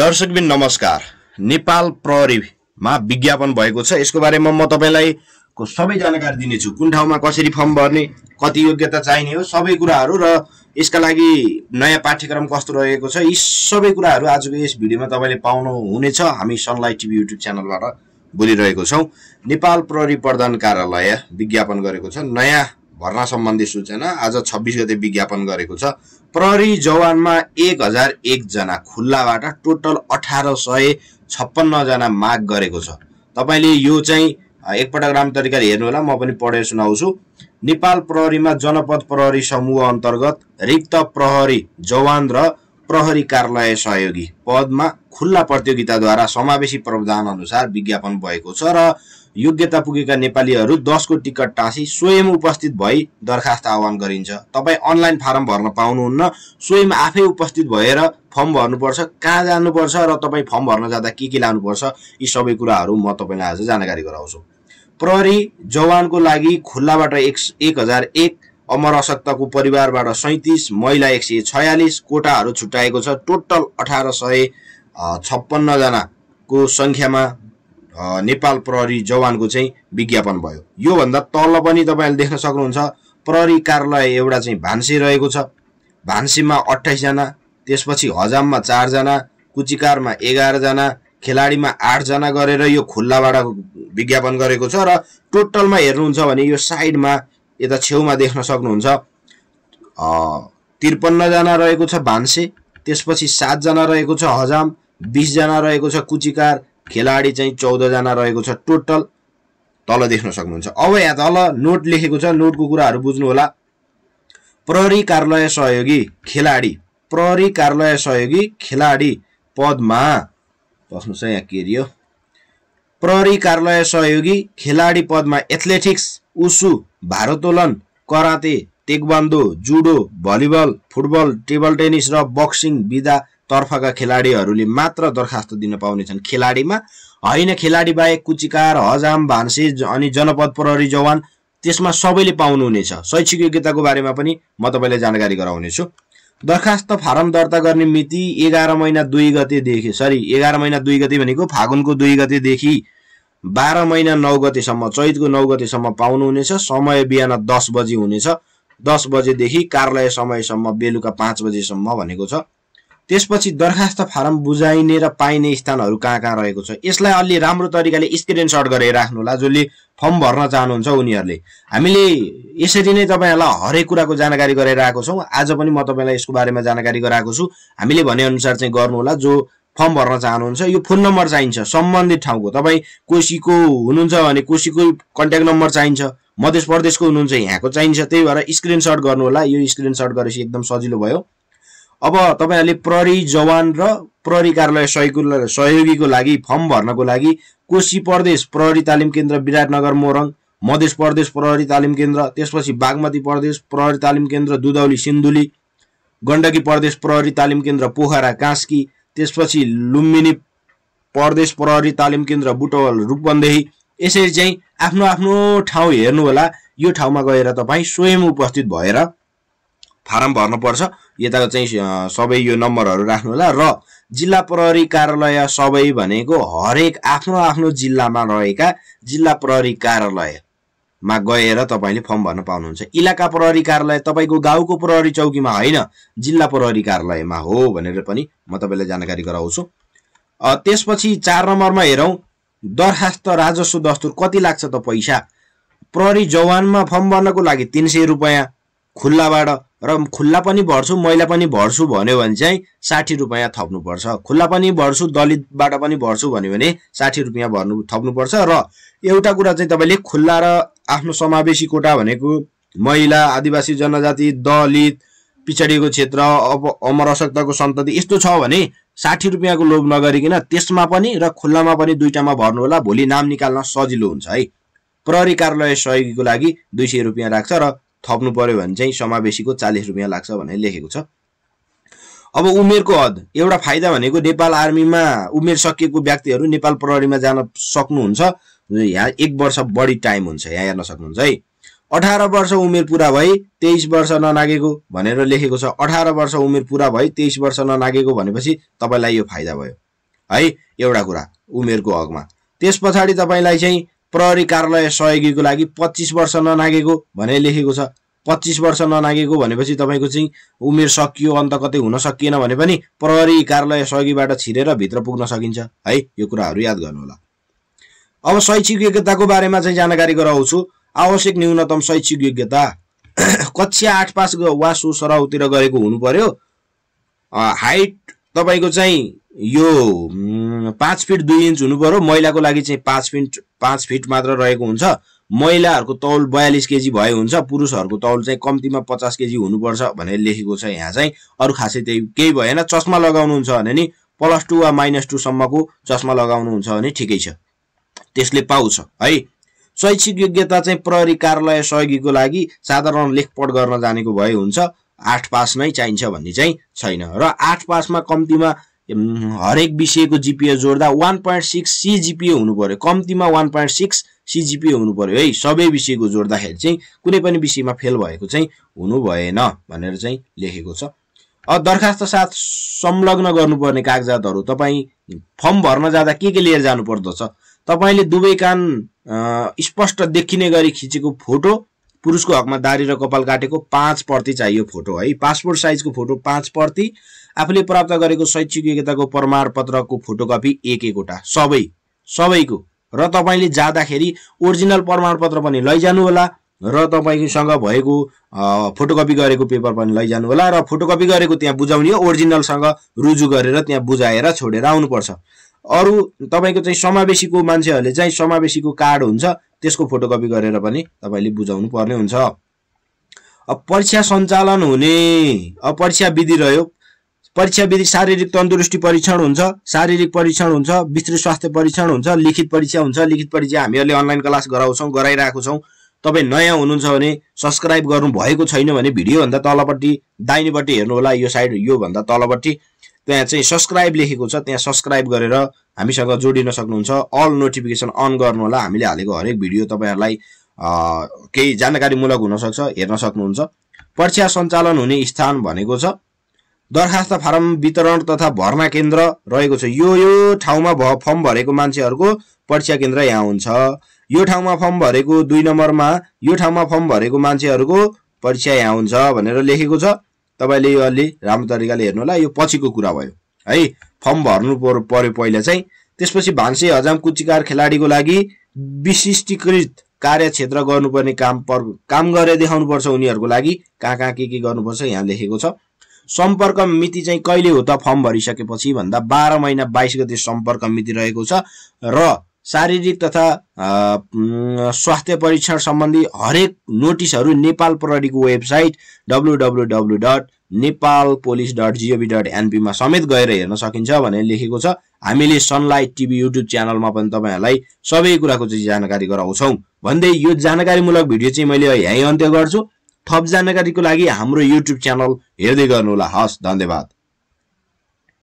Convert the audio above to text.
दर्शकबिन नमस्कार नेपाल प्रहरीमा विज्ञापन भएको छ यसको बारेमा म तपाईँलाई सबै जानकारी दिनेछु कुन ठाउँमा कसरी फर्म भर्ने कति योग्यता चाहिने हो सबै कुराहरू र यसका लागि नयाँ पाठ्यक्रम कस्तो रहेको छ यी सबै कुराहरू आजको यस भिडियोमा तपाईँले पाउनु हुनेछ हामी सनलाइट टिभी युट्युब च्यानलबाट बोलिरहेको छौँ नेपाल प्रहरी प्रधान कार्यालय विज्ञापन गरेको छ नयाँ भर्ना सम्बन्धी सूचना आज छब्बिस गते विज्ञापन गरेको छ प्रहरी जवानमा एक हजार एकजना खुल्लाबाट टोटल अठार सय छप्पन्नजना माग गरेको छ तपाईँले यो चाहिँ एकपटक राम्रो तरिकाले होला म पनि पढेर सुनाउँछु नेपाल प्रहरीमा जनपद प्रहरी समूह अन्तर्गत रिक्त प्रहरी जवान र प्रहरी कार्यालय सहयोगी पदमा खुल्ला प्रतियोगिताद्वारा समावेशी प्रावधान अनुसार विज्ञापन भएको छ र योग्यता पुगेका नेपालीहरू दसको टिकट टाँसी स्वयं उपस्थित भई दरखास्त आह्वान गरिन्छ तपाईँ अनलाइन फारम भर्न पाउनुहुन्न स्वयं आफै उपस्थित भएर फर्म भर्नुपर्छ कहाँ जानुपर्छ र तपाईँ फर्म भर्न जाँदा के के लानुपर्छ यी सबै कुराहरू म तपाईँलाई आज जानकारी गराउँछु प्रहरी जवानको लागि खुल्लाबाट एक एक हजार एक अमर अशक्तको परिवारबाट सैतिस महिला एक सय छयालिस कोटाहरू छुट्याएको छ टोटल अठार सय छप्पन्नजनाको सङ्ख्यामा नेपाल प्रहरी जवानको चाहिँ विज्ञापन भयो योभन्दा तल पनि तपाईँले देख्न सक्नुहुन्छ प्रहरी कार्यालय एउटा चाहिँ भान्से रहेको छ भान्सेमा अठाइसजना त्यसपछि हजाममा चारजना कुचिकारमा एघारजना खेलाडीमा आठजना गरेर यो खुल्लाबाट विज्ञापन गरेको छ र टोटलमा हेर्नुहुन्छ भने यो साइडमा यता छेउमा देख्न सक्नुहुन्छ त्रिपन्नजना रहेको छ भान्से त्यसपछि सातजना रहेको छ हजाम बिसजना रहेको छ कुचिकार खेलाडी चाहिँ चौधजना रहेको छ टोटल तल देख्न सक्नुहुन्छ अब यहाँ तल नोट लेखेको छ नोटको कुराहरू बुझ्नुहोला प्रहरी कार्यालय सहयोगी खेलाडी प्रहरी कार्यालय सहयोगी खेलाडी पदमा बस्नुहोस् यहाँ के अरे प्रहरी कार्यालय सहयोगी खेलाडी पदमा एथलेटिक्स उसु भारोत्तोलन karate taekwondo judo volleyball football table tennis र बक्सिङ विधा तर्फका खेलाडीहरूले मात्र दरखास्त दिन पाउनेछन् खेलाडीमा होइन खेलाडी बाहेक कुचिकार हजाम भान्से अनि जनपद प्रहरी जवान त्यसमा सबैले पाउनुहुनेछ शैक्षिक योग्यताको बारेमा पनि म तपाईँलाई जानकारी गराउनेछु दरखास्त फारम दर्ता गर्ने मिति एघार महिना दुई गतेदेखि सरी एघार महिना दुई गते भनेको फागुनको दुई गतेदेखि बाह्र महिना नौ गतेसम्म चैतको नौ गतेसम्म पाउनुहुनेछ समय बिहान दस बजी हुनेछ दस बजेदेखि कार्यालय समयसम्म बेलुका पाँच बजीसम्म भनेको छ त्यसपछि दरखास्त फारम बुझाइने र पाइने स्थानहरू कहाँ कहाँ रहेको छ यसलाई अलि राम्रो तरिकाले स्क्रिनसट गरेर राख्नुहोला जसले फर्म भर्न चाहनुहुन्छ उनीहरूले हामीले यसरी नै तपाईँहरूलाई हरेक कुराको जानकारी गराइरहेको छौँ आज पनि म तपाईँलाई यसको बारेमा जानकारी गराएको छु हामीले भनेअनुसार चाहिँ गर्नुहोला जो फर्म भर्न चाहनुहुन्छ यो फोन नम्बर चाहिन्छ सम्बन्धित ठाउँको तपाईँ कोसीको हुनुहुन्छ भने कोसीको कन्ट्याक्ट नम्बर चाहिन्छ मध्य प्रदेशको हुनुहुन्छ यहाँको चाहिन्छ त्यही भएर स्क्रिनसट गर्नुहोला यो स्क्रिनसट गरेपछि एकदम सजिलो भयो अब तपाईँहरूले प्रहरी जवान र प्रहरी कार्यालय सहयोग सहयोगीको लागि फर्म भर्नको लागि कोशी प्रदेश प्रहरी तालिम केन्द्र विराटनगर मोरङ मधेस प्रदेश प्रहरी तालिम केन्द्र त्यसपछि बागमती प्रदेश प्रहरी तालिम केन्द्र दुधौली सिन्धुली गण्डकी प्रदेश प्रहरी तालिम केन्द्र पोखरा कास्की त्यसपछि लुम्बिनी प्रदेश प्रहरी तालिम केन्द्र बुटवल रूपन्देही यसरी चाहिँ आफ्नो आफ्नो ठाउँ हेर्नुहोला यो ठाउँमा गएर तपाईँ स्वयं उपस्थित भएर फारम भर्नुपर्छ यताको चाहिँ सबै यो नम्बरहरू राख्नु होला र जिल्ला प्रहरी कार्यालय सबै भनेको हरेक आफ्नो आफ्नो जिल्लामा रहेका जिल्ला प्रहरी कार्यालयमा गएर तपाईँले फर्म भर्न पाउनुहुन्छ इलाका प्रहरी कार्यालय तपाईँको गाउँको प्रहरी चौकीमा होइन जिल्ला प्रहरी कार्यालयमा हो भनेर पनि म तपाईँलाई जानकारी गराउँछु त्यसपछि चार नम्बरमा हेरौँ दरखास्त राजस्व दस्तुर कति लाग्छ त पैसा प्रहरी जवानमा फर्म भर्नको लागि तिन सय रुपियाँ खुल्लाबाट र खुल्ला पनि भर्छु मैला पनि भर्छु भन्यो भने चाहिँ साठी रुपियाँ थप्नुपर्छ खुल्ला पनि भर्छु दलितबाट पनि भर्छु भन्यो भने साठी रुपियाँ भर्नु थप्नुपर्छ र एउटा कुरा चाहिँ तपाईँले खुल्ला र आफ्नो समावेशी कोटा भनेको महिला आदिवासी जनजाति दलित पिछडिएको क्षेत्र अब अमर अशक्तको सन्तति यस्तो छ भने साठी रुपियाँको लोभ नगरिकन त्यसमा पनि र खुल्लामा पनि दुइटामा होला भोलि नाम निकाल्न सजिलो हुन्छ है प्रहरी कार्यालय सहयोगीको लागि दुई सय रुपियाँ राख्छ र थप्नु पर्यो भने चाहिँ समावेशीको चालिस रुपियाँ लाग्छ भनेर लेखेको छ अब उमेरको हद एउटा फाइदा भनेको नेपाल आर्मीमा उमेर सकिएको व्यक्तिहरू नेपाल प्रहरीमा जान सक्नुहुन्छ यहाँ एक वर्ष बढी टाइम हुन्छ यहाँ हेर्न सक्नुहुन्छ है अठार वर्ष उमेर पुरा भई तेइस वर्ष ननागेको भनेर लेखेको छ अठार वर्ष उमेर पुरा भई तेइस वर्ष ननागेको भनेपछि तपाईँलाई यो फाइदा भयो है एउटा कुरा उमेरको हकमा त्यस पछाडि तपाईँलाई चाहिँ प्रहरी कार्यालय सहयोगीको लागि पच्चिस वर्ष ननागेको भनेर लेखेको छ पच्चिस वर्ष ननागेको भनेपछि तपाईँको चाहिँ उमेर सकियो अन्त कतै हुन सकिएन भने पनि प्रहरी कार्यालय सहयोगीबाट छिरेर भित्र पुग्न सकिन्छ है यो कुराहरू याद गर्नुहोला अब शैक्षिक योग्यताको बारेमा चाहिँ जानकारी गराउँछु आवश्यक न्यूनतम शैक्षिक योग्यता कक्षा आठ पास वा सुसराउतिर गरेको हुनु पर्यो हाइट तपाईँको चाहिँ यो पाँच फिट दुई इन्च हुनु पर्यो महिलाको लागि चाहिँ पाँच फिट पाँच फिट मात्र रहेको हुन्छ महिलाहरूको तौल बयालिस केजी भए हुन्छ पुरुषहरूको तौल चाहिँ कम्तीमा पचास केजी हुनुपर्छ भनेर लेखेको छ यहाँ चाहिँ अरू खासै त्यही केही भएन चस्मा लगाउनुहुन्छ भने नि प्लस टू वा माइनस टूसम्मको चस्मा लगाउनुहुन्छ भने ठिकै छ त्यसले पाउँछ है शैक्षिक योग्यता चाहिँ प्रहरी कार्यालय सहयोगीको लागि साधारण लेखपट गर्न जानेको भए हुन्छ आठ पास नै चाहिन्छ भन्ने चाहिँ छैन र आठ पासमा कम्तीमा हरेक विषयको जिपिए जोड्दा वान पोइन्ट सिक्स सिजिपिए हुनु पऱ्यो कम्तीमा वान पोइन्ट सिक्स सिजिपिए हुनु पऱ्यो है सबै विषयको जोड्दाखेरि चाहिँ कुनै पनि विषयमा फेल भएको चाहिँ हुनु भएन भनेर चाहिँ लेखेको छ दरखास्त साथ संलग्न गर्नुपर्ने कागजातहरू तपाईँ फर्म भर्न जाँदा के के लिएर जानुपर्दछ तपाईँले दुवै कान स्पष्ट देखिने गरी खिचेको फोटो पुरुषको हकमा दारी र कपाल काटेको पाँच प्रति चाहियो फोटो है पासपोर्ट साइजको फोटो पाँच प्रति आफूले प्राप्त गरेको शैक्षिक योग्यताको प्रमाणपत्रको फोटोकपी एक एकवटा सबै सबैको र तपाईँले जाँदाखेरि ओरिजिनल प्रमाणपत्र पनि लैजानु होला र तपाईँसँग भएको फोटोकपी गरेको पेपर पनि लैजानु होला र फोटोकपी गरेको त्यहाँ बुझाउने हो ओरिजिनलसँग रुजु गरेर त्यहाँ बुझाएर छोडेर आउनुपर्छ अरू तपाईँको चाहिँ समावेशीको मान्छेहरूले चाहिँ समावेशीको कार्ड हुन्छ त्यसको फोटोकपी गरेर पनि तपाईँले बुझाउनु पर्ने हुन्छ अब परीक्षा सञ्चालन हुने अब परीक्षा विधि रह्यो परीक्षा विधि शारीरिक तन्दुरुस्ती परीक्षण हुन्छ शारीरिक परीक्षण हुन्छ विस्तृत स्वास्थ्य परीक्षण हुन्छ लिखित परीक्षा हुन्छ लिखित परीक्षा हामीहरूले अनलाइन क्लास गराउँछौँ गराइरहेको छौँ तपाईँ नयाँ हुनुहुन्छ भने सब्सक्राइब गर्नुभएको छैन भने भिडियोभन्दा तलपट्टि दाहिनेपट्टि हेर्नु होला यो साइड योभन्दा तलपट्टि त्यहाँ चाहिँ सब्सक्राइब लेखेको छ त्यहाँ सब्सक्राइब गरेर हामीसँग जोडिन सक्नुहुन्छ अल नोटिफिकेसन अन गर्नु होला हामीले हालेको हरेक भिडियो तपाईँहरूलाई केही जानकारीमूलक हुनसक्छ हेर्न सक्नुहुन्छ परीक्षा सञ्चालन हुने स्थान भनेको छ दरखास्त फारम वितरण तथा भर्ना केन्द्र रहेको छ यो यो ठाउँमा भ फर्म भरेको मान्छेहरूको परीक्षा केन्द्र यहाँ हुन्छ यो ठाउँमा फर्म भरेको दुई नम्बरमा यो ठाउँमा फर्म भरेको मान्छेहरूको परीक्षा यहाँ हुन्छ भनेर लेखेको छ तपाईँले यो अलि राम्रो तरिकाले हेर्नु होला यो पछिको कुरा भयो है फर्म भर्नु पर्यो पहिला चाहिँ त्यसपछि भान्से हजाम कुचिकार खेलाडीको लागि विशिष्टीकृत कार्यक्षेत्र गर्नुपर्ने काम पर काम गरेर देखाउनुपर्छ उनीहरूको लागि कहाँ कहाँ के के गर्नुपर्छ यहाँ लेखेको छ सम्पर्क मिति चाहिँ कहिले हो त फर्म भरिसकेपछि भन्दा बाह्र महिना बाइस गते सम्पर्क मिति रहेको छ र शारीरिक तथा स्वास्थ्य परीक्षण सम्बन्धी हरेक नोटिसहरू नेपाल प्रहरीको website W W W dot Nepal police dot G O V dot एनपीमा समेत गएर हेर्न सकिन्छ भनेर लेखेको छ हामीले सनलाइट टिभी युट्युब च्यानलमा पनि तपाईँहरूलाई सबै कुराको चाहिँ जानकारी गराउँछौँ भन्दै यो जानकारीमूलक भिडियो चाहिँ मैले यहीँ अन्त्य गर्छु थप जानकारीको लागि हाम्रो युट्युब च्यानल हेर्दै गर्नुहोला हस् धन्यवाद